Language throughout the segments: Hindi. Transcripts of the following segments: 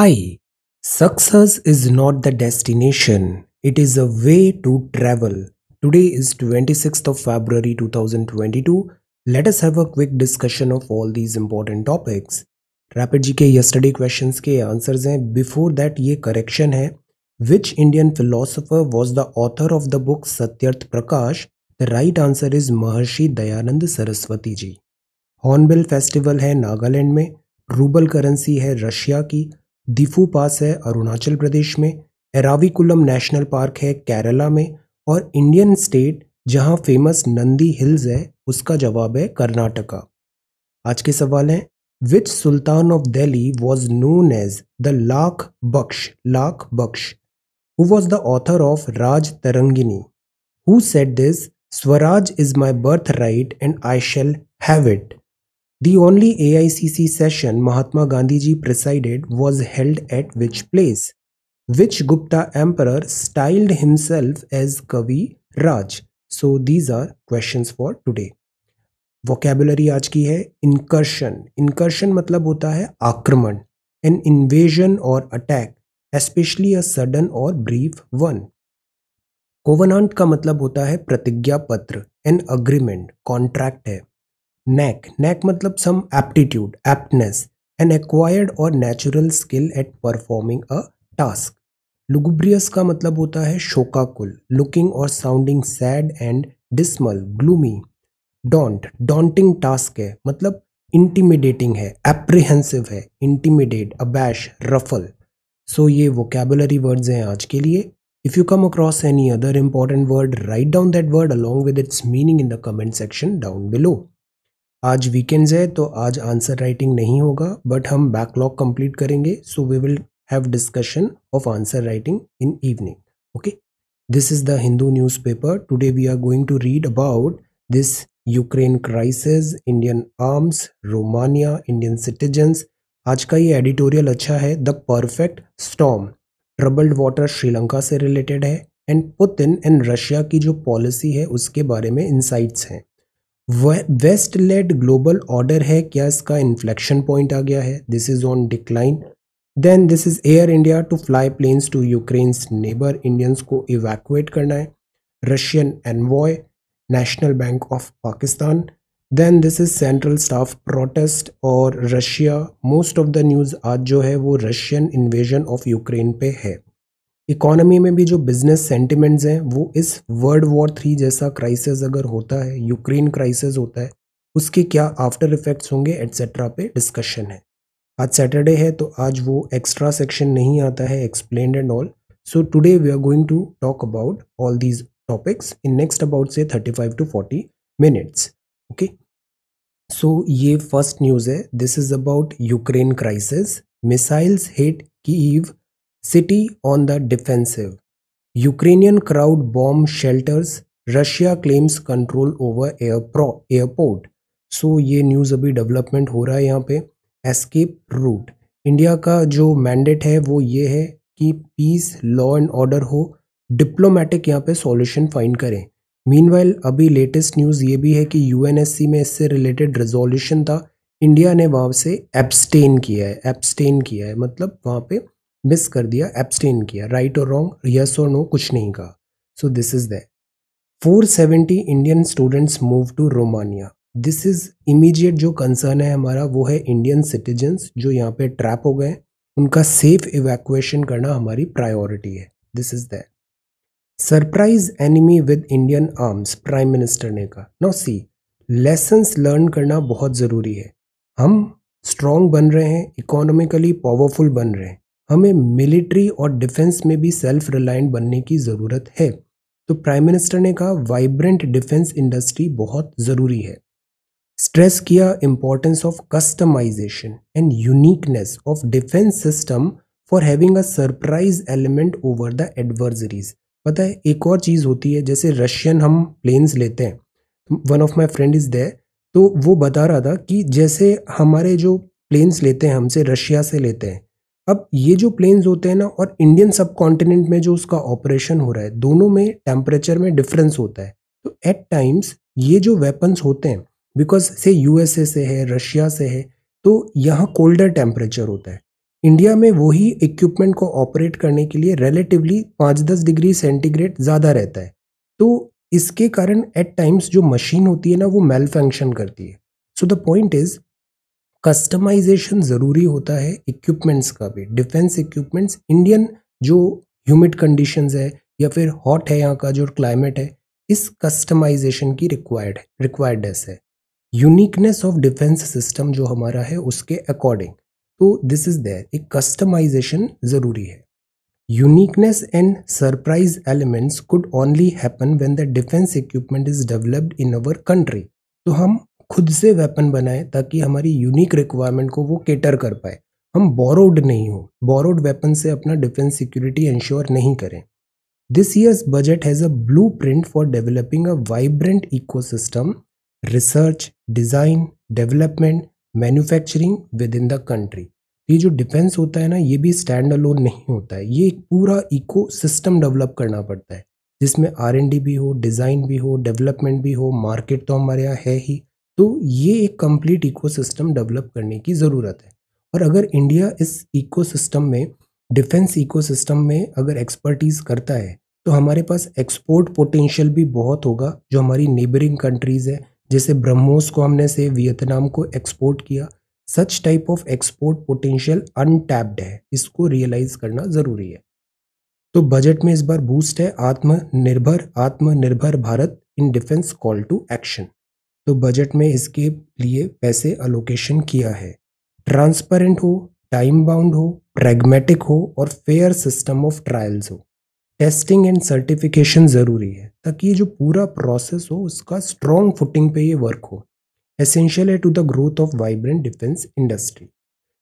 Hi, success is not the destination, it is a way to travel. Today is 26th of February 2022. Let us have a quick discussion of all these important topics. Rapid G K yesterday questions के आंसर्स हैं बिफोर दैट ये करेक्शन है which Indian philosopher was the author of the book Satyarth Prakash the right answer is Maharshi Dayanand Saraswati ji hornbill festival है नागालैंड में रूबल करेंसी है रशिया की दिफू पास है अरुणाचल प्रदेश में एराविकुलम नेशनल पार्क है केरला में और इंडियन स्टेट जहां फेमस नंदी हिल्स है उसका जवाब है कर्नाटका आज के सवाल हैं which sultan of Delhi was known as the Lakh Bakhsh Lakh Bakhsh who was the author of Raj Tarangini who said this Swaraj is my birthright and I shall have it The only AICC session Mahatma Gandhiji presided was held at which place? Which Gupta emperor styled himself as Kavi Raj? So these are questions for today. Vocabulary आज की है incursion. Incursion मतलब होता है आक्रमण An invasion or attack, especially a sudden or brief one. Covenant का मतलब होता है प्रतिज्ञा पत्र एन अग्रीमेंट कॉन्ट्रैक्ट है नेक नेक मतलब some aptitude aptness an acquired और natural skill at performing a task lugubrious का मतलब होता है शोकाकुल लुकिंग और sounding sad and dismal gloomy daunt daunting task है मतलब इंटीमिडेटिंग है एप्रिहेंसिव है इंटीमिडेट अबैश रफल सो ये वोकेबुलरी वर्ड्स हैं आज के लिए if you come across any other important word write down that word along with its meaning in the comment section down below आज वीकेंड्स है तो आज आंसर राइटिंग नहीं होगा बट हम बैकलॉग कंप्लीट करेंगे so we will have discussion of answer writing in evening okay this is the Hindu newspaper today we are going to read about this Ukraine crisis Indian arms Romania Indian citizens आज का ये एडिटोरियल अच्छा है the perfect storm troubled water Sri Lanka से रिलेटेड है एंड पुतिन एंड रशिया की जो पॉलिसी है उसके बारे में इंसाइट्स हैं वह वेस्ट लेड ग्लोबल ऑर्डर है क्या इसका इन्फ्लेक्शन पॉइंट आ गया है this is on decline then this is Air India to fly planes to Ukraine's neighbour Indians को इवैक्यूएट करना है Russian envoy National Bank of Pakistan then this is central staff protest और Russia most of the news आज जो है वो रशियन इन्वेजन ऑफ यूक्रेन पे है इकोनॉमी में भी जो बिजनेस सेंटिमेंट्स हैं वो इस वर्ल्ड वॉर थ्री जैसा क्राइसिस अगर होता है यूक्रेन क्राइसिस होता है उसके क्या आफ्टर इफेक्ट्स होंगे एट्सेट्रा पे डिस्कशन है आज सैटरडे है तो आज वो एक्स्ट्रा सेक्शन नहीं आता है explain and all so today we are going to talk about all these topics in next about say thirty five to forty minutes okay so ये फर्स्ट न्यूज़ है this is about Ukraine crisis missiles hit Kyiv city on the defensive Ukrainian crowd bomb shelters Russia claims control over एयरप्रो एयरपोर्ट सो ये न्यूज़ अभी डेवलपमेंट हो रहा है यहाँ पे एस्केप रूट इंडिया का जो मैंडेट है वो ये है कि पीस लॉ एंड ऑर्डर हो डिप्लोमेटिक यहाँ पे सॉल्यूशन फाइंड करें मीनवाइल अभी लेटेस्ट न्यूज़ ये भी है कि यूएनएससी में इससे रिलेटेड रेजोल्यूशन था इंडिया ने वहाँ से एब्सटेन किया है एब्सटेन किया है मतलब वहाँ पे मिस कर दिया एब्सटेन किया राइट और रॉन्ग यस और नो कुछ नहीं कहा so this is that 470 Indian students move to Romania this is immediate जो कंसर्न है हमारा वो है इंडियन सिटीजन्स जो यहाँ पे ट्रैप हो गए उनका सेफ इवैक्यूएशन करना हमारी प्रायोरिटी है this is that surprise enemy with Indian arms prime minister ने कहा नो सी लेसन्स लर्न करना बहुत ज़रूरी है हम स्ट्रॉन्ग बन रहे हैं इकोनॉमिकली पावरफुल बन रहे हैं हमें मिलिट्री और डिफेंस में भी सेल्फ रिलायंट बनने की ज़रूरत है तो प्राइम मिनिस्टर ने कहा वाइब्रेंट डिफेंस इंडस्ट्री बहुत ज़रूरी है स्ट्रेस किया importance of customization and uniqueness of defence system for having a surprise element over the adversaries पता है एक और चीज़ होती है जैसे रशियन हम प्लेन्स लेते हैं one of my friend is they तो वो बता रहा था कि जैसे हमारे जो प्लेन्स लेते हैं हमसे रशिया से लेते हैं अब ये जो प्लेन्स होते हैं ना और इंडियन सब कॉन्टिनेंट में जो उसका ऑपरेशन हो रहा है दोनों में टेम्परेचर में डिफरेंस होता है तो एट टाइम्स ये जो वेपन्स होते हैं बिकॉज से यूएसए से है रशिया से है तो यहाँ कोल्डर टेम्परेचर होता है इंडिया में वही इक्विपमेंट को ऑपरेट करने के लिए रिलेटिवली पाँच दस डिग्री सेंटीग्रेड ज़्यादा रहता है तो इसके कारण एट टाइम्स जो मशीन होती है ना वो मेल फंक्शन करती है so the point is customization ज़रूरी होता है इक्विपमेंट्स का भी डिफेंस इक्विपमेंट्स इंडियन जो ह्यूमिड कंडीशंस है या फिर हॉट है यहाँ का जो क्लाइमेट है इस कस्टमाइजेशन की रिक्वायर्ड रिक्वायर्डनेस है यूनिकनेस ऑफ डिफेंस सिस्टम जो हमारा है उसके अकॉर्डिंग तो दिस इज़ देयर एक कस्टमाइजेशन ज़रूरी है uniqueness and surprise elements could only happen when the defence equipment is developed in our country तो हम खुद से वेपन बनाए ताकि हमारी यूनिक रिक्वायरमेंट को वो केटर कर पाए हम बोरोड नहीं हो बोरोड वेपन से अपना डिफेंस सिक्योरिटी इंश्योर नहीं करें this year's budget has a blueprint for developing a vibrant ecosystem research design development manufacturing within the country ये जो डिफेंस होता है ना ये भी स्टैंड अलोन नहीं होता है ये एक पूरा इको सिस्टम डेवलप करना पड़ता है जिसमें आर एन डी भी हो डिज़ाइन भी हो डेवलपमेंट भी हो मार्केट तो हमारे यहाँ है ही तो ये एक कंप्लीट इकोसिस्टम डेवलप करने की ज़रूरत है और अगर इंडिया इस इकोसिस्टम में डिफेंस इकोसिस्टम में अगर एक्सपर्टीज़ करता है तो हमारे पास एक्सपोर्ट पोटेंशियल भी बहुत होगा जो हमारी नेबरिंग कंट्रीज़ है जैसे ब्रह्मोस को हमने से वियतनाम को एक्सपोर्ट किया such type of export potential untapped है इसको रियलाइज करना ज़रूरी है तो बजट में इस बार बूस्ट है Atmanirbhar Atmanirbhar Bharat in defence call to action तो बजट में इसके लिए पैसे अलोकेशन किया है ट्रांसपेरेंट हो टाइम बाउंड हो प्रैग्मेटिक हो और फेयर सिस्टम ऑफ ट्रायल्स हो टेस्टिंग एंड सर्टिफिकेशन ज़रूरी है ताकि ये जो पूरा प्रोसेस हो उसका स्ट्रॉन्ग फुटिंग पे ये वर्क हो एसेंशियल है to the growth of vibrant defence industry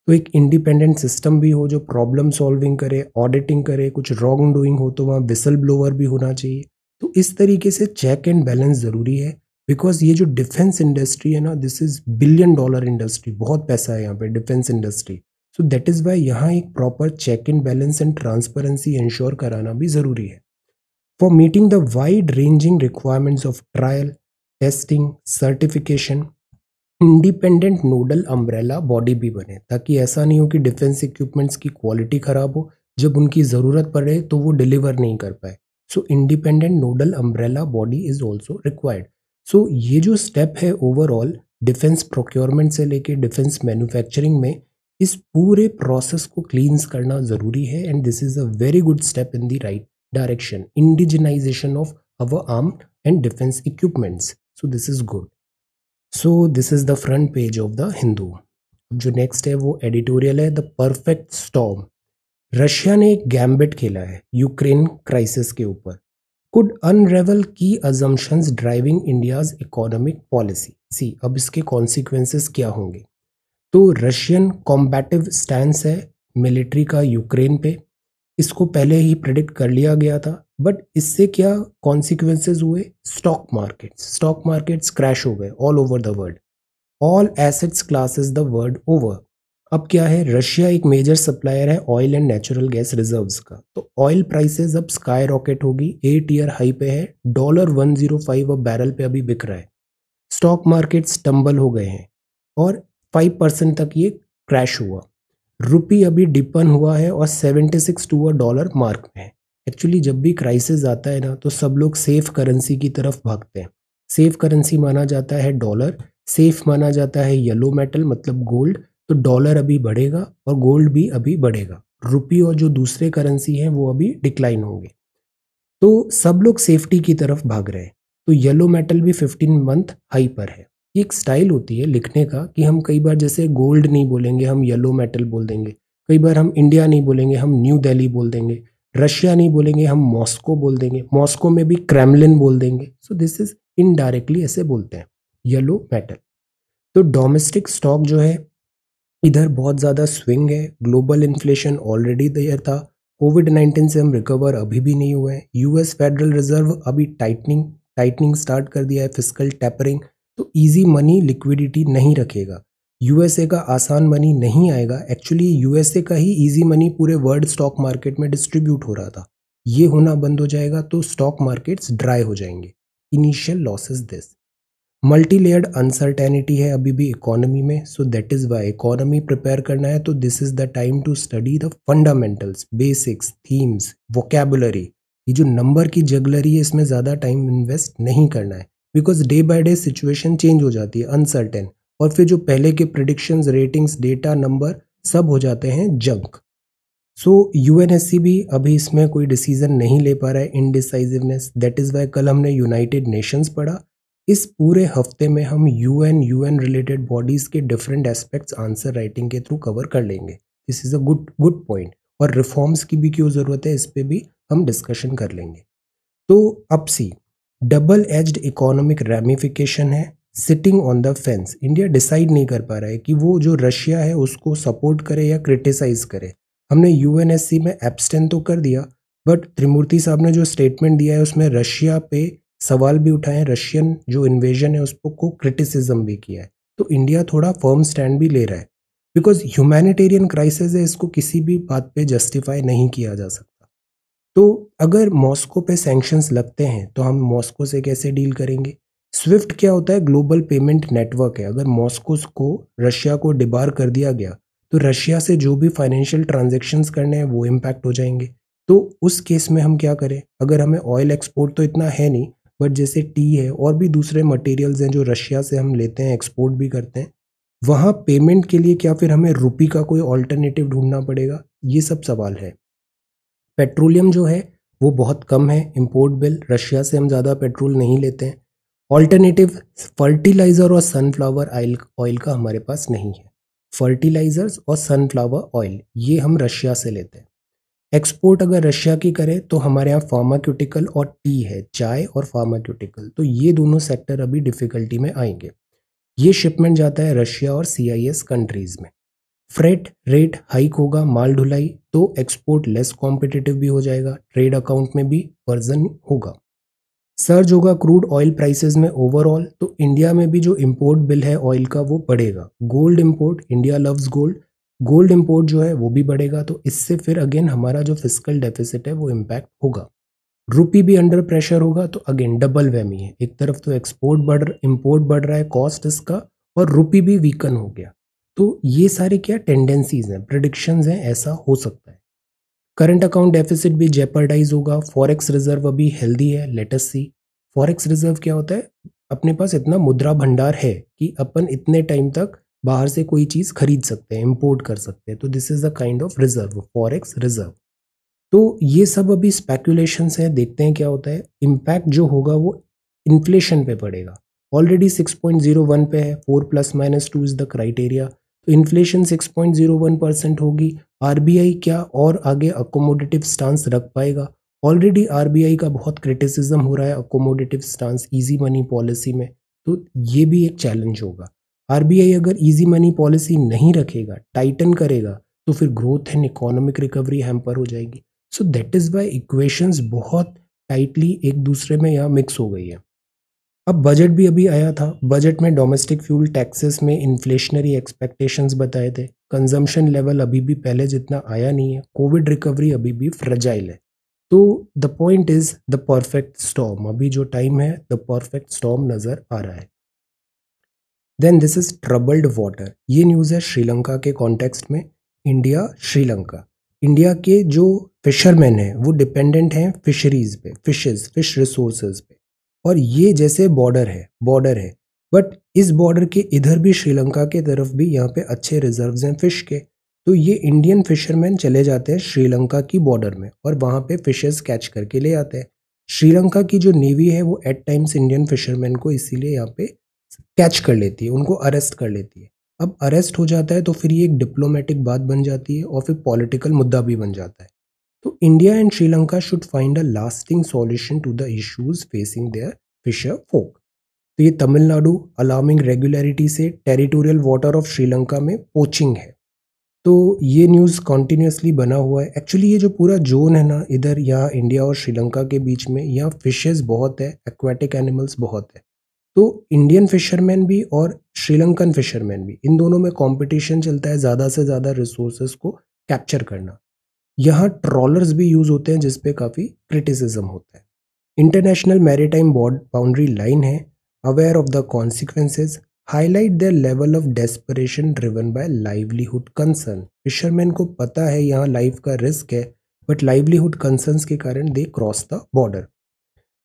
तो एक इंडिपेंडेंट सिस्टम भी हो जो प्रॉब्लम सॉल्विंग करे ऑडिटिंग करे कुछ रॉन्ग डूइंग हो तो वहाँ विसल ब्लोअर भी होना चाहिए तो इस तरीके से चेक एंड बैलेंस ज़रूरी है बिकॉज ये जो डिफेंस इंडस्ट्री है ना this is billion dollar industry बहुत पैसा है यहाँ पे defence industry so that is why यहाँ एक proper check in balance and transparency ensure कराना भी ज़रूरी है for meeting the wide ranging requirements of trial testing certification independent nodal umbrella body भी बने ताकि ऐसा नहीं हो कि डिफेंस इक्विपमेंट्स की क्वालिटी ख़राब हो जब उनकी ज़रूरत पड़े तो वो डिलीवर नहीं कर पाए so independent nodal umbrella body is also required so so, ये जो स्टेप है ओवरऑल डिफेंस प्रोक्योरमेंट से लेके डिफेंस मैन्युफैक्चरिंग में इस पूरे प्रोसेस को क्लींस करना ज़रूरी है and this is a very good step in the right direction indigenisation of our arm and defence equipments so this is good so this is the front page of the Hindu जो नेक्स्ट है वो एडिटोरियल है द परफेक्ट स्टॉम रशिया ने एक गैम्बेट खेला है यूक्रेन क्राइसिस के ऊपर could unravel की assumptions driving India's economic policy see अब इसके कॉन्सिक्वेंसेस क्या होंगे तो रशियन कॉम्बैटिव स्टैंड है मिलिट्री का यूक्रेन पे इसको पहले ही प्रडिक्ट कर लिया गया था बट इससे क्या कॉन्सिक्वेंसेज हुए stock markets stock markets crash हो गए all over the world all assets classes the world over अब क्या है रशिया एक मेजर सप्लायर है oil and natural gas reserves का तो ऑयल प्राइसेस अब स्काई रॉकेट होगी एट ईयर हाई पे है डॉलर वन जीरो फाइव अब बैरल पे अभी बिक रहा है स्टॉक मार्केट्स स्टम्बल हो गए हैं और फाइव परसेंट तक ये क्रैश हुआ रुपी अभी डिपन हुआ है और seventy six to dollar mark में है एक्चुअली जब भी क्राइसिस आता है ना तो सब लोग सेफ करेंसी की तरफ भागते हैं सेफ करेंसी माना जाता है डॉलर सेफ माना जाता है येलो मेटल मतलब गोल्ड तो डॉलर अभी बढ़ेगा और गोल्ड भी अभी बढ़ेगा रुपये और जो दूसरे करेंसी हैं वो अभी डिक्लाइन होंगे तो सब लोग सेफ्टी की तरफ भाग रहे हैं तो येलो मेटल भी 15 मंथ हाई पर है ये एक स्टाइल होती है लिखने का कि हम कई बार जैसे गोल्ड नहीं बोलेंगे हम येलो मेटल बोल देंगे कई बार हम इंडिया नहीं बोलेंगे हम न्यू दिल्ली बोल देंगे रशिया नहीं बोलेंगे हम मॉस्को बोल देंगे मॉस्को में भी क्रेमलिन बोल देंगे सो दिस इज इनडायरेक्टली ऐसे बोलते हैं येलो मेटल तो डोमेस्टिक स्टॉक जो है इधर बहुत ज़्यादा स्विंग है ग्लोबल इन्फ्लेशन ऑलरेडी देयर था कोविड नाइन्टीन से हम रिकवर अभी भी नहीं हुए हैं यूएस फेडरल रिजर्व अभी टाइटनिंग टाइटनिंग स्टार्ट कर दिया है फिजिकल टैपरिंग तो ईजी मनी लिक्विडिटी नहीं रखेगा यूएसए का आसान मनी नहीं आएगा एक्चुअली यूएसए का ही ईजी मनी पूरे वर्ल्ड स्टॉक मार्केट में डिस्ट्रीब्यूट हो रहा था ये होना बंद हो जाएगा तो स्टॉक मार्केट्स ड्राई हो जाएंगे initial losses this multi layered uncertainty है अभी भी इकोनॉमी में so that is why economy prepare करना है तो this is the time to study the fundamentals basics themes vocabulary ये जो नंबर की जगलरी है इसमें ज़्यादा टाइम इन्वेस्ट नहीं करना है because day by day situation change हो जाती है अनसर्टेन और फिर जो पहले के प्रडिक्शंस रेटिंग्स डेटा नंबर सब हो जाते हैं जंक सो यू भी अभी इसमें कोई डिसीजन नहीं ले पा रहा है इनडिसाइजिवनेस दैट इज़ वाई कल हमने यूनाइटेड नेशंस पढ़ा इस पूरे हफ्ते में हम U N U N related bodies के डिफरेंट एस्पेक्ट्स आंसर राइटिंग के थ्रू कवर कर लेंगे this is a good good point और रिफॉर्म्स की भी क्यों ज़रूरत है इस पर भी हम डिस्कशन कर लेंगे तो अब see double edged economic ramification है sitting on the fence India decide नहीं कर पा रहा है कि वो जो रशिया है उसको सपोर्ट करे या क्रिटिसाइज करे हमने यू में एबस्टेंट तो कर दिया बट त्रिमूर्ति साहब ने जो स्टेटमेंट दिया है उसमें रशिया पे सवाल भी उठाए रशियन जो इन्वेजन है उसको क्रिटिसिज्म भी किया है तो इंडिया थोड़ा फर्म स्टैंड भी ले रहा है बिकॉज ह्यूमैनिटेरियन क्राइसिस है इसको किसी भी बात पे जस्टिफाई नहीं किया जा सकता तो अगर मॉस्को पे सेंक्शंस लगते हैं तो हम मॉस्को से कैसे डील करेंगे स्विफ्ट क्या होता है ग्लोबल पेमेंट नेटवर्क है अगर मॉस्को को रशिया को डिबार कर दिया गया तो रशिया से जो भी फाइनेंशियल ट्रांजेक्शन्स करने हैं वो इम्पैक्ट हो जाएंगे तो उस केस में हम क्या करें अगर हमें ऑयल एक्सपोर्ट तो इतना है नहीं बट जैसे टी है और भी दूसरे मटेरियल्स हैं जो रशिया से हम लेते हैं एक्सपोर्ट भी करते हैं वहाँ पेमेंट के लिए क्या फिर हमें रुपी का कोई ऑल्टरनेटिव ढूंढना पड़ेगा ये सब सवाल है पेट्रोलियम जो है वो बहुत कम है इम्पोर्ट बिल रशिया से हम ज़्यादा पेट्रोल नहीं लेते हैं ऑल्टरनेटिव फर्टिलाइज़र और सनफ्लावर आयल ऑयल का हमारे पास नहीं है फर्टिलाइज़र्स और सनफ्लावर ऑयल ये हम रशिया से लेते हैं एक्सपोर्ट अगर रशिया की करें तो हमारे यहाँ फार्माक्यूटिकल और टी है चाय और फार्माक्यूटिकल तो ये दोनों सेक्टर अभी डिफ़िकल्टी में आएंगे ये शिपमेंट जाता है रशिया और सीआईएस कंट्रीज़ में फ्रेट रेट हाइक होगा माल ढुलाई तो एक्सपोर्ट लेस कॉम्पिटिटिव भी हो जाएगा ट्रेड अकाउंट में भी वर्जन होगा सर्ज होगा क्रूड ऑयल प्राइसेस में ओवरऑल तो इंडिया में भी जो इम्पोर्ट बिल है ऑयल का वो बढ़ेगा gold import India loves gold gold import जो है वो भी बढ़ेगा तो इससे फिर अगेन हमारा जो फिजिकल डेफिसिट है वो इम्पैक्ट होगा रुपी भी अंडर प्रेशर होगा तो अगेन डबल वैमी है एक तरफ तो एक्सपोर्ट बढ़ इम्पोर्ट बढ़ रहा है कॉस्ट इसका और रुपी भी वीकन हो गया तो ये सारे क्या टेंडेंसीज हैं प्रडिक्शंस हैं ऐसा हो सकता है करंट अकाउंट डेफिसिट भी जेपरडाइज होगा फॉरेक्स रिजर्व अभी हेल्दी है लेटस सी फॉरेक्स रिजर्व क्या होता है अपने पास इतना मुद्रा भंडार है कि अपन इतने टाइम तक बाहर से कोई चीज़ खरीद सकते हैं इम्पोर्ट कर सकते हैं तो this is the kind of reserve forex reserve तो ये सब अभी स्पेकुलेशंस हैं देखते हैं क्या होता है इम्पैक्ट जो होगा वो इन्फ्लेशन पे पड़ेगा ऑलरेडी 6.01 पे है 4 plus minus two is the criteria तो इन्फ्लेशन 6.01 परसेंट होगी आरबीआई क्या और आगे अकोमोडेटिव स्टांस रख पाएगा ऑलरेडी आरबीआई का बहुत क्रिटिसिज्म हो रहा है accommodative stance easy money policy में तो ये भी एक चैलेंज होगा आर अगर ईजी मनी पॉलिसी नहीं रखेगा टाइटन करेगा तो फिर growth and economic recovery hamper हो जाएगी so that is why equations बहुत टाइटली एक दूसरे में यहाँ मिक्स हो गई है अब बजट भी अभी आया था बजट में डोमेस्टिक फ्यूल टैक्सेस में इन्फ्लेशनरी एक्सपेक्टेशंस बताए थे कंजम्पशन लेवल अभी भी पहले जितना आया नहीं है कोविड रिकवरी अभी भी फ्रजाइल है तो the point is the perfect storm अभी जो टाइम है द परफेक्ट स्टॉम नज़र आ रहा है then this is troubled water ये न्यूज़ है श्रीलंका के कॉन्टेक्स्ट में इंडिया श्रीलंका इंडिया के जो फिशरमैन हैं वो डिपेंडेंट हैं फिशरीज पे फिशेस फिश रिसोर्स पे और ये जैसे बॉर्डर है बॉर्डर है बट इस बॉर्डर के इधर भी श्रीलंका के तरफ भी यहाँ पे अच्छे रिजर्व हैं फ़िश के तो ये इंडियन फिशरमैन चले जाते हैं श्रीलंका की बॉर्डर में और वहाँ पे फिशेस कैच करके ले आते हैं श्रीलंका की जो नेवी है वो एट टाइम्स इंडियन फिशरमैन को इसीलिए यहाँ पे कैच कर लेती है उनको अरेस्ट कर लेती है अब अरेस्ट हो जाता है तो फिर ये एक डिप्लोमेटिक बात बन जाती है और फिर पॉलिटिकल मुद्दा भी बन जाता है तो India and Sri Lanka should find a lasting solution to the issues facing their fisher folk तो ये तमिलनाडु अलार्मिंग रेगुलरिटी से टेरिटोरियल वाटर ऑफ श्रीलंका में पोचिंग है तो ये न्यूज़ कॉन्टीन्यूसली बना हुआ है एक्चुअली ये जो पूरा जोन है ना इधर यहाँ इंडिया और श्रीलंका के बीच में यहाँ फिशेज बहुत है एक्वाटिक एनिमल्स बहुत है तो इंडियन फिशरमैन भी और श्रीलंकन फिशरमैन भी इन दोनों में कंपटीशन चलता है ज़्यादा से ज़्यादा रिसोर्सेज को कैप्चर करना यहाँ ट्रॉलर्स भी यूज़ होते हैं जिसपे काफ़ी क्रिटिसिज्म होता है international maritime border boundary line है aware of the consequences highlight the level of desperation driven by livelihood concern fisherman को पता है यहाँ लाइफ का रिस्क है बट लाइवलीहुड कंसर्न के कारण दे क्रॉस द बॉर्डर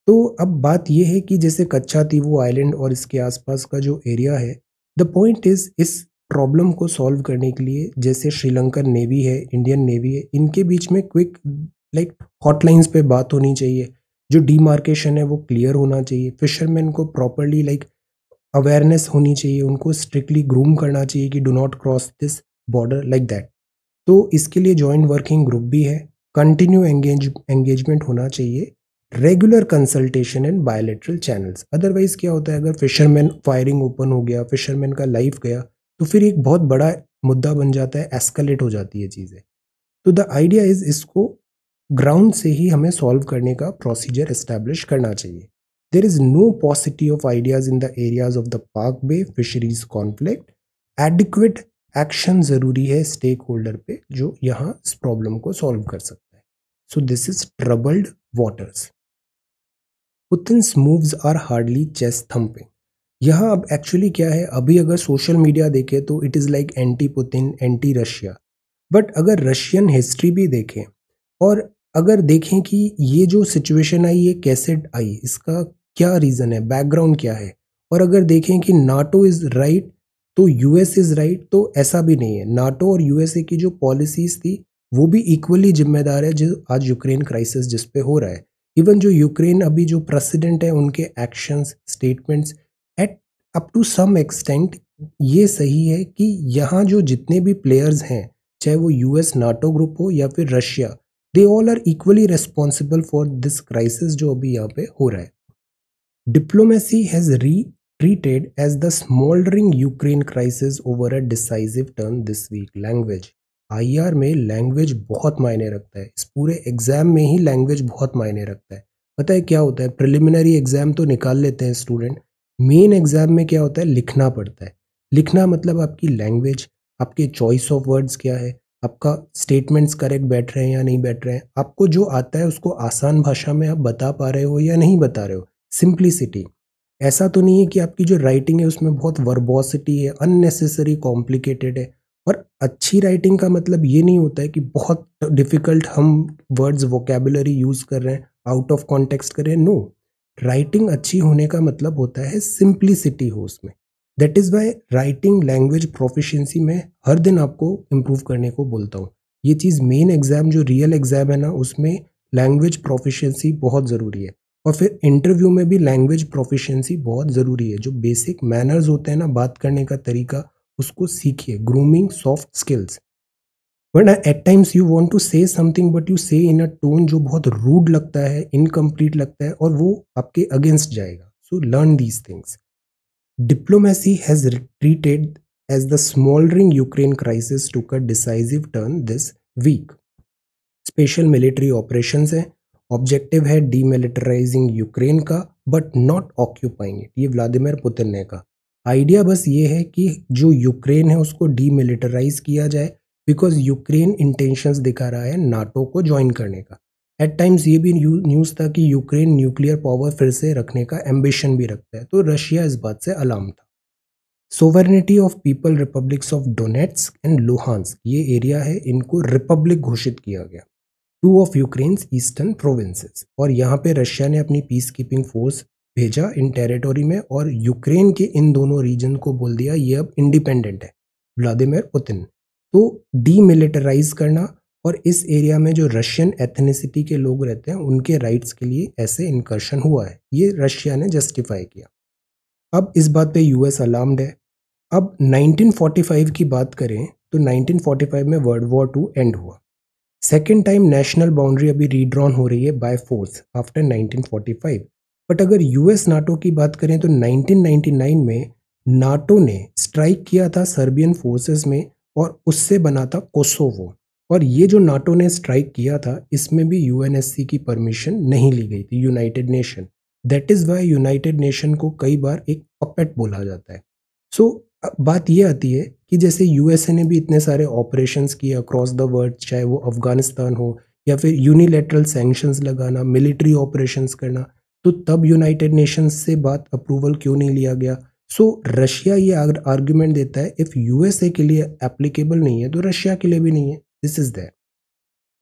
तो अब बात यह है कि जैसे कच्छा थी वो आइलैंड और इसके आसपास का जो एरिया है द पॉइंट इज़ इस प्रॉब्लम को सॉल्व करने के लिए जैसे श्रीलंकन नेवी है इंडियन नेवी है इनके बीच में क्विक लाइक हॉटलाइंस पे बात होनी चाहिए जो डीमार्केशन है वो क्लियर होना चाहिए फिशरमैन को प्रॉपरली लाइक अवेयरनेस होनी चाहिए उनको स्ट्रिक्टली ग्रूम करना चाहिए कि do not cross this border like that तो इसके लिए जॉइंट वर्किंग ग्रुप भी है कंटिन्यू एंगेज एंगेजमेंट होना चाहिए regular consultation in bilateral channels otherwise क्या होता है अगर फिशरमैन फायरिंग ओपन हो गया फिशरमैन का लाइफ गया तो फिर एक बहुत बड़ा मुद्दा बन जाता है एस्केलेट हो जाती है चीज़ें तो द आइडिया इज़ इसको ग्राउंड से ही हमें सॉल्व करने का प्रोसीजर इस्टेब्लिश करना चाहिए there is no paucity of ideas in the areas of the Palk bay fisheries conflict adequate action ज़रूरी है स्टेक होल्डर पे जो यहाँ इस प्रॉब्लम को सॉल्व कर सकता है so this is troubled waters Putin's moves are hardly chest thumping यहाँ अब एक्चुअली क्या है अभी अगर सोशल मीडिया देखें तो it is like anti Putin anti Russia but अगर रशियन हिस्ट्री भी देखें और अगर देखें कि ये जो सिचुएशन आई ये कैसे आई इसका क्या रीज़न है बैकग्राउंड क्या है और अगर देखें कि नाटो इज़ राइट तो यूएस इज़ राइट तो ऐसा भी नहीं है नाटो और यूएसए की जो पॉलिसीज़ थी वो भी इक्वली जिम्मेदार है जो आज यूक्रेन क्राइसिस जिस पे हो रहा है इवन जो यूक्रेन अभी जो प्रेसिडेंट है उनके actions statements at up to some extent ये सही है कि यहाँ जो जितने भी प्लेयर्स हैं चाहे वो यूएस नाटो ग्रुप हो या फिर Russia they all are equally responsible for this crisis जो अभी यहाँ पे हो रहा है diplomacy has retreated as the smouldering Ukraine crisis over a decisive turn this week language I में लैंग्वेज बहुत मायने रखता है इस पूरे एग्ज़ाम में ही लैंग्वेज बहुत मायने रखता है पता है क्या होता है प्रिलिमिनरी एग्ज़ाम तो निकाल लेते हैं स्टूडेंट मेन एग्ज़ाम में क्या होता है लिखना पड़ता है लिखना मतलब आपकी लैंग्वेज आपके चॉइस ऑफ वर्ड्स क्या है आपका स्टेटमेंट्स करेक्ट बैठ रहे हैं या नहीं बैठ रहे हैं आपको जो आता है उसको आसान भाषा में आप बता पा रहे हो या नहीं बता रहे हो सिंप्लिसिटी ऐसा तो नहीं है कि आपकी जो राइटिंग है उसमें बहुत वर्बोसिटी है अननेसेसरी कॉम्प्लिकेटेड है और अच्छी राइटिंग का मतलब ये नहीं होता है कि बहुत डिफिकल्ट हम वर्ड्स वोकेबुलरी यूज़ कर रहे हैं आउट ऑफ कॉन्टेक्स्ट कर रहे हैं नो राइटिंग अच्छी होने का मतलब होता है सिंप्लिसिटी हो उसमें that is why writing language proficiency में हर दिन आपको इम्प्रूव करने को बोलता हूँ ये चीज़ मेन एग्ज़ाम जो रियल एग्ज़ाम है ना उसमें लैंग्वेज प्रोफिशियंसी बहुत ज़रूरी है और फिर इंटरव्यू में भी लैंग्वेज प्रोफिशेंसी बहुत ज़रूरी है जो बेसिक मैनर्स होते हैं ना बात करने का तरीका उसको सीखिए grooming soft skills but at times you want to say something but you say in a tone जो बहुत रूड लगता है इनकम्प्लीट लगता है और वो आपके अगेंस्ट जाएगा so learn these things diplomacy has retreated as the smouldering Ukraine crisis to a decisive turn this week special military operation है ऑब्जेक्टिव है डीमिलिटराइजिंग यूक्रेन का बट नॉट ऑक्यूपाइंग इट ये व्लादिमिर पुतिन ने कहा आइडिया बस ये है कि जो यूक्रेन है उसको डीमिलिटराइज किया जाए बिकॉज यूक्रेन इंटेंशंस दिखा रहा है नाटो को ज्वाइन करने का एट टाइम्स ये भी न्यूज़ था कि यूक्रेन न्यूक्लियर पावर फिर से रखने का एम्बिशन भी रखता है तो रशिया इस बात से अलार्म था sovereignty of people republics of Donetsk and Luhansk ये एरिया है इनको रिपब्लिक घोषित किया गया two of Ukraine eastern provinces और यहाँ पे रशिया ने अपनी पीस कीपिंग फोर्स भेजा इन टेरिटोरी में और यूक्रेन के इन दोनों रीजन को बोल दिया ये अब इंडिपेंडेंट है व्लादिमिर पुतिन तो डीमिलिटराइज करना और इस एरिया में जो रशियन एथनिसिटी के लोग रहते हैं उनके राइट्स के लिए ऐसे इनकर्शन हुआ है ये रशिया ने जस्टिफाई किया अब इस बात पे यूएस अलार्म्ड है अब 1945 की बात करें तो 1945 में वर्ल्ड वॉर टू एंड हुआ सेकेंड टाइम नेशनल बाउंड्री अभी रीड्रॉन हो रही है बाय फोर्स आफ्टर 1945 बट अगर यूएस नाटो की बात करें तो 1999 में नाटो ने स्ट्राइक किया था सर्बियन फोर्सेस में और उससे बना था कोसोवो और ये जो नाटो ने स्ट्राइक किया था इसमें भी यूएनएससी की परमिशन नहीं ली गई थी United Nation that is why United Nation को कई बार एक पपेट बोला जाता है सो so, बात ये आती है कि जैसे यूएसए ने भी इतने सारे ऑपरेशन किए अक्रॉस द वर्ल्ड चाहे वो अफ़गानिस्तान हो या फिर यूनिलेटरल सेंक्शंस लगाना मिलिट्री ऑपरेशंस करना तो तब यूनाइटेड नेशंस से बात अप्रूवल क्यों नहीं लिया गया सो रशिया ये आर्ग्यूमेंट देता है इफ़ यूएसए के लिए एप्लीकेबल नहीं है तो रशिया के लिए भी नहीं है this is that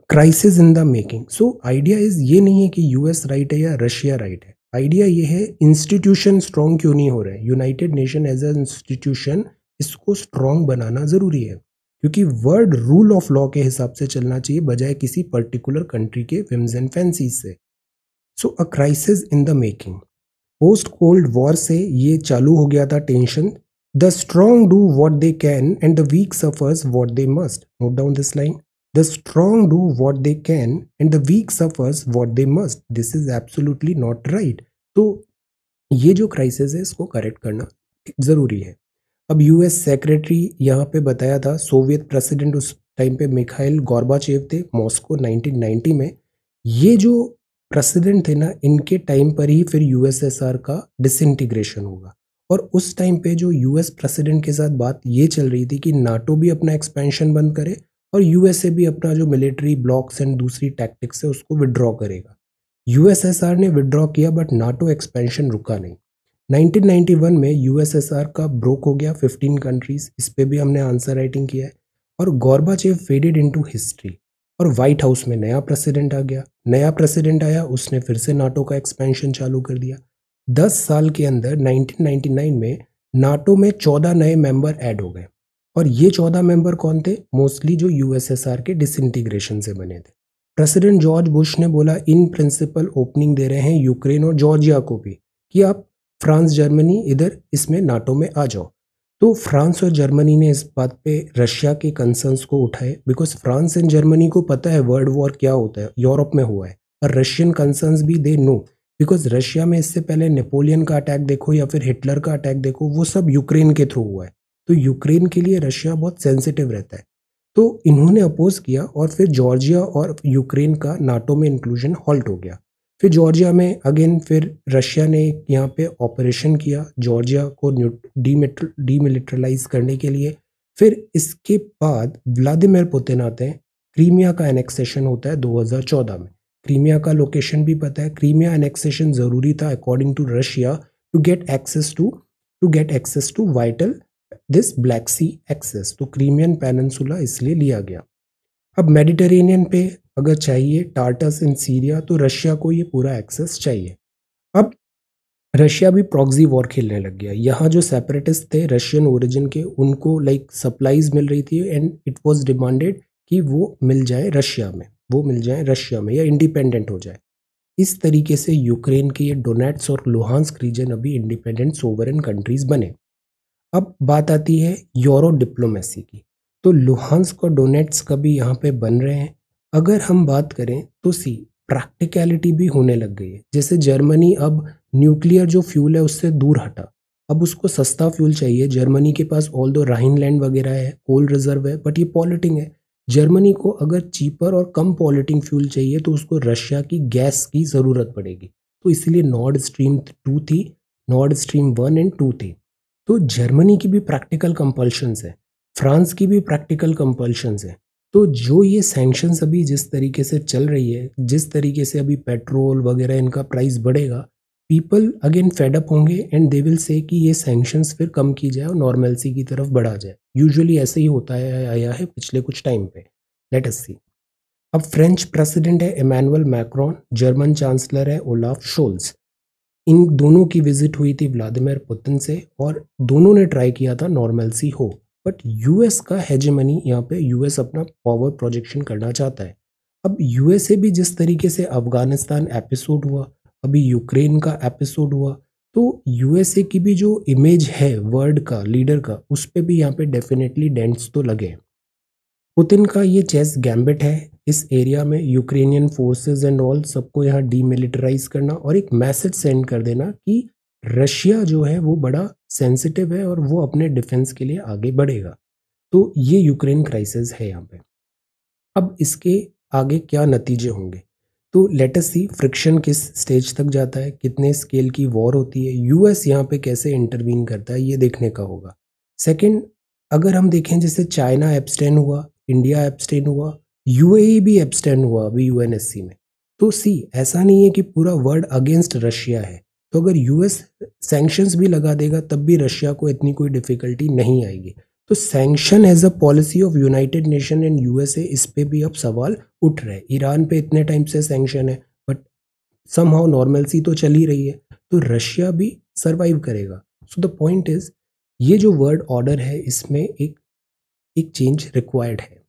crisis in the making so idea is ये नहीं है कि यूएस राइट है या रशिया राइट है आइडिया ये है इंस्टीट्यूशन स्ट्रॉन्ग क्यों नहीं हो रहे United Nation as a institution इसको स्ट्रॉन्ग बनाना ज़रूरी है क्योंकि वर्ल्ड रूल ऑफ लॉ के हिसाब से चलना चाहिए बजाय किसी पर्टिकुलर कंट्री के विम्स एंड फैंसीज से so a crisis in the making post cold war से ये चालू हो गया था tension the strong do what they can and the weak suffers what they must note down this line the strong do what they can and the weak suffers what they must this is absolutely not right तो ये जो क्राइसिस है इसको करेक्ट करना ज़रूरी है अब यूएस सेक्रेटरी यहाँ पे बताया था सोवियत प्रेसिडेंट उस टाइम पे मिखाइल गौरबाचेव थे मॉस्को 1990 में ये जो प्रेसिडेंट थे ना इनके टाइम पर ही फिर यूएसएसआर का डिसइंटीग्रेशन होगा और उस टाइम पे जो यूएस प्रेसिडेंट के साथ बात ये चल रही थी कि नाटो भी अपना एक्सपेंशन बंद करे और यूएसए भी अपना जो मिलिट्री ब्लॉक्स एंड दूसरी टैक्टिक्स है उसको विड्रॉ करेगा यूएसएसआर ने विड्रॉ किया बट नाटो एक्सपेंशन रुका नहीं 1991 में यूएसएसआर का ब्रोक हो गया 15 कंट्रीज इस पर भी हमने आंसर राइटिंग किया है और Gorbachev faded into history और व्हाइट हाउस में नया प्रेसिडेंट आ गया नया प्रेसिडेंट आया उसने फिर से नाटो का एक्सपेंशन चालू कर दिया दस साल के अंदर 1999 में नाटो में चौदह नए मेंबर ऐड हो गए और ये चौदह मेंबर कौन थे मोस्टली जो यूएसएसआर के डिसइंटीग्रेशन से बने थे प्रेसिडेंट जॉर्ज बुश ने बोला इन प्रिंसिपल ओपनिंग दे रहे हैं यूक्रेन और जॉर्जिया को भी कि आप फ्रांस जर्मनी इधर इसमें नाटो में आ जाओ तो फ्रांस और जर्मनी ने इस बात पे रशिया के कंसर्न्स को उठाए बिकॉज फ्रांस एंड जर्मनी को पता है वर्ल्ड वॉर क्या होता है यूरोप में हुआ है और रशियन कंसर्न्स भी दे नो बिकॉज रशिया में इससे पहले नेपोलियन का अटैक देखो या फिर हिटलर का अटैक देखो वो सब यूक्रेन के थ्रू हुआ है तो यूक्रेन के लिए रशिया बहुत सेंसिटिव रहता है तो इन्होंने अपोज किया और फिर जॉर्जिया और यूक्रेन का नाटो में इंक्लूजन हॉल्ट हो गया फिर जॉर्जिया में अगेन फिर रशिया ने यहाँ पे ऑपरेशन किया जॉर्जिया को डीमिलिट्रलाइज करने के लिए फिर इसके बाद व्लादिमिर पुतिन आते हैं क्रीमिया का एनेक्सेशन होता है 2014 में क्रीमिया का लोकेशन भी पता है क्रीमिया एनेक्सेशन ज़रूरी था according to Russia to get access to to get access to vital this black sea access तो क्रीमियन पेनसुला इसलिए लिया गया अब मेडिटेरेनियन पे अगर चाहिए टाटस इन सीरिया तो रशिया को ये पूरा एक्सेस चाहिए अब रशिया भी प्रॉक्सी वॉर खेलने लग गया यहाँ जो सेपरेटिस्ट थे रशियन ओरिजिन के उनको लाइक सप्लाईज मिल रही थी एंड इट वॉज डिमांडेड कि वो मिल जाए रशिया में वो मिल जाए रशिया में या इंडिपेंडेंट हो जाए इस तरीके से यूक्रेन के ये डोनेट्स और लोहानस्क रीजन अभी इंडिपेंडेंट सोवरन कंट्रीज बने अब बात आती है यूरो डिप्लोमेसी की तो लुहानस्क और डोनेट्स कभी यहाँ पे बन रहे हैं अगर हम बात करें तो सी प्रैक्टिकलिटी भी होने लग गई है जैसे जर्मनी अब न्यूक्लियर जो फ्यूल है उससे दूर हटा अब उसको सस्ता फ्यूल चाहिए जर्मनी के पास ऑल दो राइनलैंड वगैरह है कोल रिजर्व है बट ये पॉलिटिंग है जर्मनी को अगर चीपर और कम पॉलिटिंग फ्यूल चाहिए तो उसको रशिया की गैस की ज़रूरत पड़ेगी तो इसलिए नॉर्ड स्ट्रीम टू थी Nord Stream one and two थी तो जर्मनी की भी प्रैक्टिकल कंपल्शंस है फ्रांस की भी प्रैक्टिकल कंपल्शंस है तो जो ये सैंक्शंस अभी जिस तरीके से चल रही है जिस तरीके से अभी पेट्रोल वगैरह इनका प्राइस बढ़ेगा पीपल अगेन फेडअप होंगे एंड दे विल से कि ये सैंक्शंस फिर कम की जाए और नॉर्मलसी की तरफ बढ़ा जाए यूजुअली ऐसे ही होता है आया है पिछले कुछ टाइम पे लेट अस सी अब फ्रेंच प्रेसिडेंट है इमैनुअल मैक्रॉन जर्मन चांसलर है ओलाफ शोल्स इन दोनों की विजिट हुई थी व्लादिमिर पुतिन से और दोनों ने ट्राई किया था नॉर्मलसी हो बट यूएस का हेजमनी यहाँ पे यूएस अपना पावर प्रोजेक्शन करना चाहता है अब यूएसए भी जिस तरीके से अफगानिस्तान एपिसोड हुआ अभी यूक्रेन का एपिसोड हुआ तो यूएसए की भी जो इमेज है वर्ल्ड का लीडर का उस पर भी यहाँ पे डेफिनेटली डेंट्स तो लगे पुतिन का ये चेस गैम्बिट है इस एरिया में यूक्रेनियन फोर्सेस एंड ऑल सबको यहाँ डीमिलिटराइज करना और एक मैसेज सेंड कर देना कि रशिया जो है वो बड़ा सेंसिटिव है और वो अपने डिफेंस के लिए आगे बढ़ेगा तो ये यूक्रेन क्राइसिस है यहाँ पे अब इसके आगे क्या नतीजे होंगे तो लेटेस्ट सी फ्रिक्शन किस स्टेज तक जाता है कितने स्केल की वॉर होती है यूएस यहाँ पे कैसे इंटरवीन करता है ये देखने का होगा सेकंड अगर हम देखें जैसे चाइना एब्सटेन हुआ इंडिया एब्सटेन हुआ यूएई e भी एब्सटेन हुआ अभी यूएनएससी में तो सी ऐसा नहीं है कि पूरा वर्ल्ड अगेंस्ट रशिया है तो अगर यूएस सैंक्शंस भी लगा देगा तब भी रशिया को इतनी कोई डिफ़िकल्टी नहीं आएगी तो sanction as a policy of United Nation and USA इस पर भी अब सवाल उठ रहे हैं ईरान पे इतने टाइम से सैंक्शन है बट सम हाउ नॉर्मलसी तो चल ही रही है तो रशिया भी सर्वाइव करेगा सो द पॉइंट इज ये जो वर्ड ऑर्डर है इसमें एक एक चेंज रिक्वायर्ड है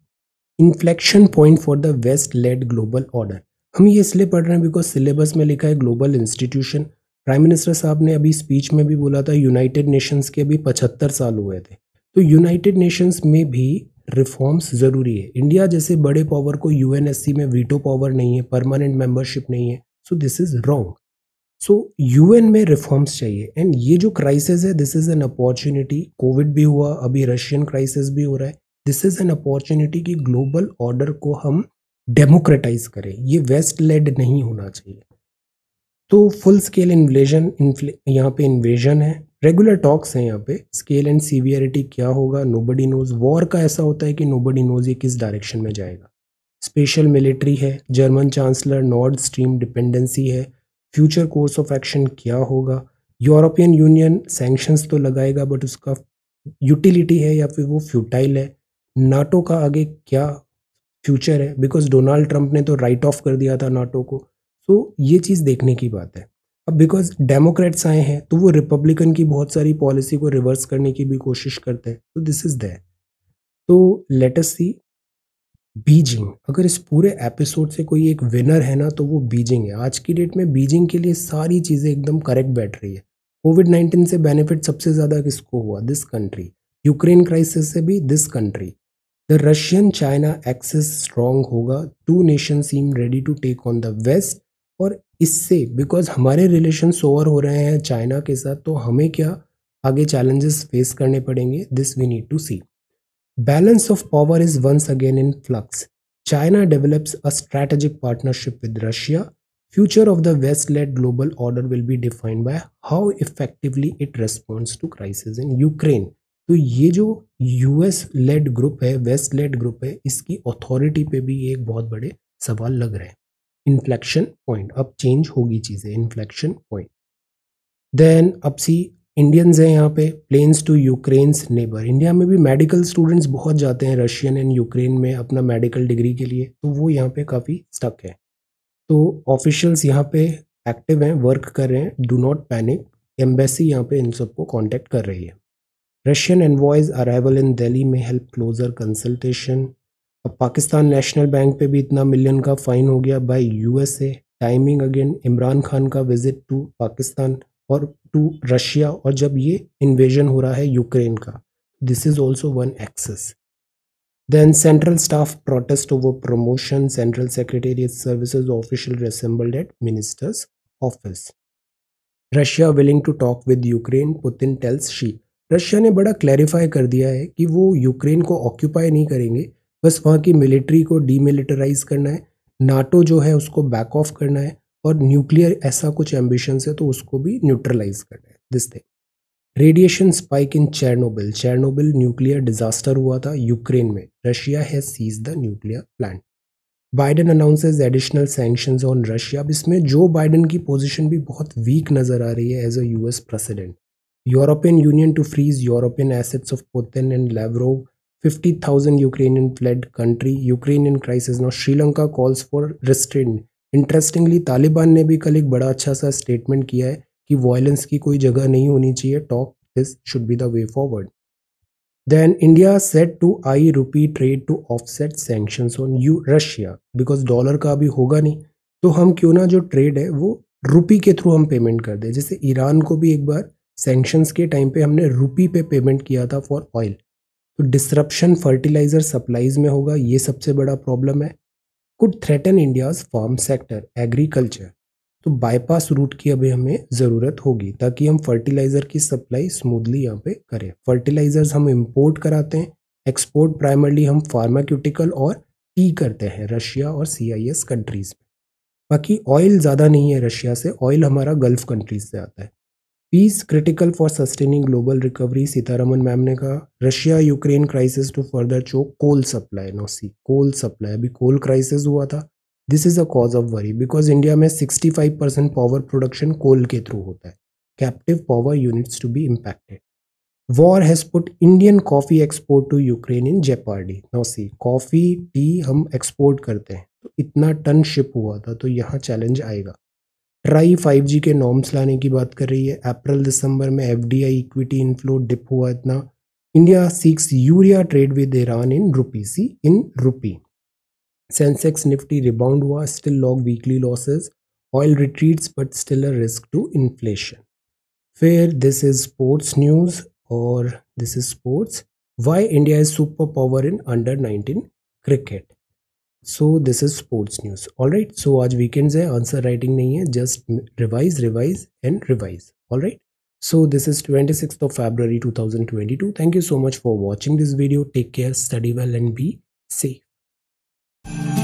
inflection point for the West led global order हम ये इसलिए पढ़ रहे हैं बिकॉज सिलेबस में लिखा है ग्लोबल इंस्टीट्यूशन प्राइम मिनिस्टर साहब ने अभी स्पीच में भी बोला था यूनाइटेड नेशंस के अभी पचहत्तर साल हुए थे तो यूनाइटेड नेशंस में भी रिफॉर्म्स ज़रूरी है इंडिया जैसे बड़े पावर को यू में वीटो पावर नहीं है परमानेंट मेंबरशिप नहीं है so this is wrong so U में रिफॉर्म्स चाहिए एंड ये जो क्राइसिस है this is an opportunity COVID भी हुआ अभी रशियन क्राइसिस भी हो रहा है दिस इज़ एन अपॉर्चुनिटी कि ग्लोबल ऑर्डर को हम डेमोक्रेटाइज करें ये वेस्ट लेड नहीं होना चाहिए तो फुल स्केल इन्वेजन यहाँ पे इन्वेजन है रेगुलर टॉक्स हैं यहाँ पे स्केल एंड सीवियरिटी क्या होगा नोबडी नोज वॉर का ऐसा होता है कि नोबडी नोज ये किस डायरेक्शन में जाएगा स्पेशल मिलिट्री है German chancellor North Stream dependency है फ्यूचर कोर्स ऑफ एक्शन क्या होगा यूरोपियन यूनियन सेंक्शंस तो लगाएगा बट उसका यूटिलिटी है या फिर वो फ्यूटाइल है नाटो का आगे क्या फ्यूचर है बिकॉज डोनाल्ड ट्रंप ने तो राइट ऑफ कर दिया था नाटो को सो ये चीज़ देखने की बात है अब बिकॉज डेमोक्रेट्स आए हैं तो वो रिपब्लिकन की बहुत सारी पॉलिसी को रिवर्स करने की भी कोशिश करते हैं तो दिस इज़ दैट तो लेटस सी बीजिंग अगर इस पूरे एपिसोड से कोई एक विनर है ना तो वो बीजिंग है आज की डेट में बीजिंग के लिए सारी चीज़ें एकदम करेक्ट बैठ रही है कोविड नाइन्टीन से बेनिफिट सबसे ज़्यादा किसको हुआ दिस कंट्री यूक्रेन क्राइसिस से भी this country the Russian China axis strong होगा two nation seem ready to take on the West और इससे बिकॉज हमारे रिलेशन ओवर हो रहे हैं चाइना के साथ तो हमें क्या आगे चैलेंजेस फेस करने पड़ेंगे this we need to see balance of power is once again in flux China develops a strategic partnership with Russia future of the West led global order will be defined by how effectively it responds to crisis in Ukraine तो ये जो यूएस लेड ग्रुप है वेस्ट लेड ग्रुप है इसकी अथॉरिटी पे भी एक बहुत बड़े सवाल लग रहे हैं इन्फ्लेक्शन पॉइंट अब चेंज होगी चीज़ें इन्फ्लेक्शन पॉइंट देन अब सी इंडियंस हैं यहाँ पे planes to Ukraine's neighbour India में भी मेडिकल स्टूडेंट्स बहुत जाते हैं रशियन एंड यूक्रेन में अपना मेडिकल डिग्री के लिए तो वो यहाँ पे काफ़ी स्टक है तो ऑफिशियल्स यहाँ पे एक्टिव हैं वर्क कर रहे हैं डू नॉट पैनिक एम्बेसी यहाँ पे इन सबको कॉन्टेक्ट कर रही है Russian envoys arrival in Delhi में हेल्प क्लोजर कंसल्टेशन अब पाकिस्तान नेशनल बैंक पे भी इतना मिलियन का फाइन हो गया by USA timing again Imran Khan का विजिट टू पाकिस्तान और टू रशिया और जब ये इन्वेजन हो रहा है यूक्रेन का this is also one axis then central staff protest over promotion central secretariat services official resembled at ministers office Russia willing to talk with Ukraine Putin tells Xi Russia ने बड़ा क्लैरिफाई कर दिया है कि वो यूक्रेन को ऑक्यूपाई नहीं करेंगे बस वहाँ की मिलिट्री को डीमिलिटराइज करना है नाटो जो है उसको बैक ऑफ करना है और न्यूक्लियर ऐसा कुछ एम्बिशन है तो उसको भी न्यूट्रलाइज करना है this thing radiation spike in Chernobyl Chernobyl nuclear disaster हुआ था यूक्रेन में Russia has seized the nuclear plant Biden announces additional sanction on Russia अब इसमें जो बाइडन की पोजिशन भी बहुत वीक नज़र आ रही है as a U S president European Union to freeze European assets of Putin and Lavrov 50,000 Ukrainian fled country. Ukrainian crisis. Now Sri Lanka calls for restraint. Interestingly Taliban ने भी कल एक बड़ा अच्छा सा स्टेटमेंट किया है कि वॉयलेंस की कोई जगह नहीं होनी चाहिए talk this should be the way forward Then India set to rupee rupee trade to offset sanctions on U Russia because dollar का अभी होगा नहीं तो हम क्यों ना जो ट्रेड है वो रुपी के थ्रू हम पेमेंट कर दें जैसे ईरान को भी एक बार सेंक्शंस के टाइम पे हमने रुपी पे पेमेंट किया था फॉर ऑयल तो डिसरप्शन फर्टिलाइजर सप्लाईज में होगा ये सबसे बड़ा प्रॉब्लम है could threaten India's farm sector agriculture तो बाईपास रूट की अभी हमें ज़रूरत होगी ताकि हम फर्टिलाइज़र की सप्लाई स्मूथली यहाँ पे करें फर्टिलाइज़र्स हम इम्पोर्ट कराते हैं एक्सपोर्ट प्राइमरली हम फार्माक्यूटिकल और टी करते हैं रशिया और सीआईएस कंट्रीज़ में बाकी ऑयल ज़्यादा नहीं है रशिया से ऑयल हमारा गल्फ़ कंट्रीज से आता है peace critical for sustaining global recovery Sitharaman ma'am ने कहा Russia Ukraine crisis to further choke coal supply no see coal supply अभी कोल क्राइसिस हुआ था this is a cause of worry because India में 65 परसेंट पावर प्रोडक्शन कोल के थ्रू होता है captive power units to be impacted war has put Indian coffee export to Ukraine in jeopardy no see coffee tea हम एक्सपोर्ट करते हैं तो इतना टन शिप हुआ था तो यहाँ चैलेंज आएगा ट्राई जी के नॉर्म्स लाने की बात कर रही है अप्रैल दिसंबर में एफ इक्विटी इनफ्लो डिप हुआ इतना India seeks urea trade with Iran in rupee see in rupee Sensex Nifty rebound हुआ still logs weekly losses oil retreats but still a risk to inflation फिर दिस इज स्पोर्ट्स न्यूज़ और this is sports why India is super power in under nineteen cricket so this is sports news all right so आज वीकेंड्स है आंसर राइटिंग नहीं है just revise revise and revise all right So this is 26th of February 2022. Thank you so much for watching this video. Take care, study well and be safe.